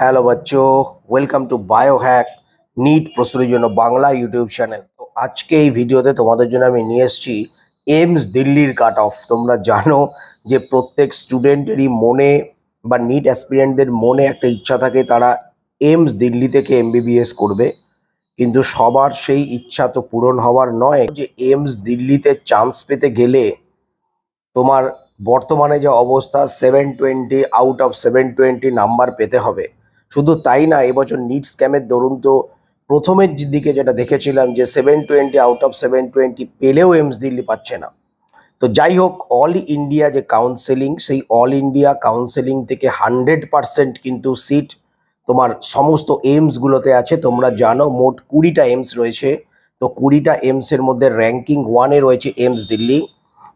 hello বাচ্চো welcome to bio hack NEET প্রস্তুতির জন্য বাংলা ইউটিউব চ্যানেল তো আজকে এই ভিডিওতে তোমাদের জন্য আমি নিয়ে এসেছি এমস দিল্লির কাট অফ তোমরা জানো যে প্রত্যেক স্টুডেন্টেরই মনে বা নিট অ্যাসপিরিয়েন্টদের মনে একটা ইচ্ছা থাকে তারা এমস দিল্লি থেকে এমবিবিএস করবে কিন্তু সবার সেই ইচ্ছা তো পূরণ হওয়ার নয় যে এমস দিল্লিতে চান্স পেতে গেলে তোমার বর্তমানে যে অবস্থা seven twenty out of seven twenty number পেতে হবে শুধু তাই না এবছর নিট স্ক্যামের দরুন তো প্রথমের দিকে যেটা দেখেছিলাম যে seven twenty out of seven twenty পেলেও এমস দিল্লি পাচ্ছে না তো যাই হোক অল ইন্ডিয়া যে কাউন্সেলিং সেই অল ইন্ডিয়া কাউন্সেলিং থেকে হান্ড্রেড পারসেন্ট কিন্তু সিট তোমার সমস্ত এমসগুলোতে আছে তোমরা জানো মোট কুড়িটা এমস রয়েছে তো কুড়িটা এমসের মধ্যে র্যাঙ্কিং ওয়ানে রয়েছে এমস দিল্লি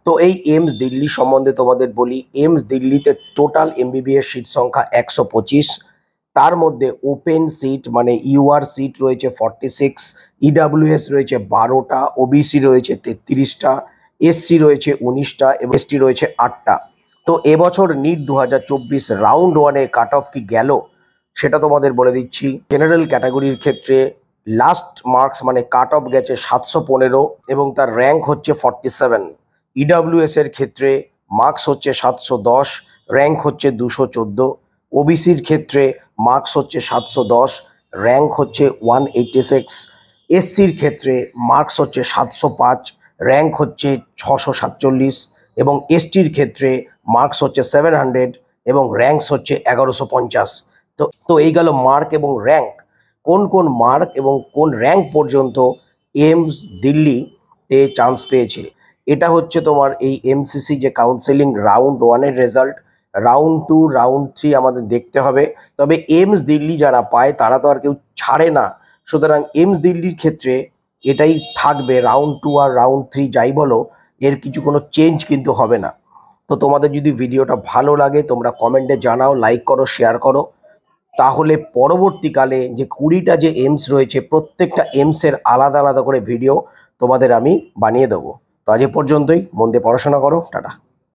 তো এই এমস দিল্লি সম্বন্ধে তোমাদের বলি এমস দিল্লিতে টোটাল এমবিবিএস সিট সংখ্যা একশো পঁচিশ তার মধ্যে ওপেন সিট মানে ইউআর সিট রয়েছে ফর্টি সিক্স ইডাব্লিউএস রয়েছে বারোটা ওবিসি রয়েছে তেত্রিশটা এসসি রয়েছে উনিশটা এবং এসটি রয়েছে আটটা তো এবছর নিট দু রাউন্ড ওয়ানে কাট অফ কি গেল সেটা তোমাদের বলে দিচ্ছি জেনারেল ক্যাটাগরির ক্ষেত্রে লাস্ট মার্কস মানে কাট অফ গেছে সাতশো পনেরো এবং তার র্যাঙ্ক হচ্ছে ফর্টি সেভেন ইডাব্লিউএস এর ক্ষেত্রে মার্কস হচ্ছে সাতশো দশ র্যাঙ্ক হচ্ছে দুশো চোদ্দো ওবিসির ক্ষেত্রে মার্কস হচ্ছে সাতশো দশ র্যাঙ্ক হচ্ছে ওয়ান এইটি সিক্স এসসির ক্ষেত্রে মার্কস হচ্ছে সাতশো পাঁচ র্যাঙ্ক হচ্ছে ছশো সাতচল্লিশ এবং এসটির ক্ষেত্রে মার্কস হচ্ছে সেভেন হান্ড্রেড এবং র্যাঙ্কস হচ্ছে এগারোশো পঞ্চাশ তো তো এই গেল মার্ক এবং র্যাঙ্ক কোন কোন মার্ক এবং কোন র্যাঙ্ক পর্যন্ত এমস দিল্লিতে চান্স পেয়েছে এটা হচ্ছে তোমার এই এমসিসি যে কাউন্সেলিং রাউন্ড ওয়ানের result round two round three আমাদের দেখতে হবে তবে এমস দিল্লি যারা পায় তারা তো আর কেউ ছাড়ে না সুতরাং এমস দিল্লির ক্ষেত্রে এটাই থাকবে রাউন্ড টু আর রাউন্ড থ্রি যাই বলো এর কিছু কোনো চেঞ্জ কিন্তু হবে না তো তোমাদের যদি ভিডিওটা ভালো লাগে তোমরা কমেন্টে জানাও লাইক করো শেয়ার করো তাহলে পরবর্তীকালে যে কুড়িটা যে এমস রয়েছে প্রত্যেকটা এমসের আলাদা আলাদা করে ভিডিও তোমাদের আমি বানিয়ে দেবো তো আজ পর্যন্তই মন দিয়ে পড়াশোনা করো টাটা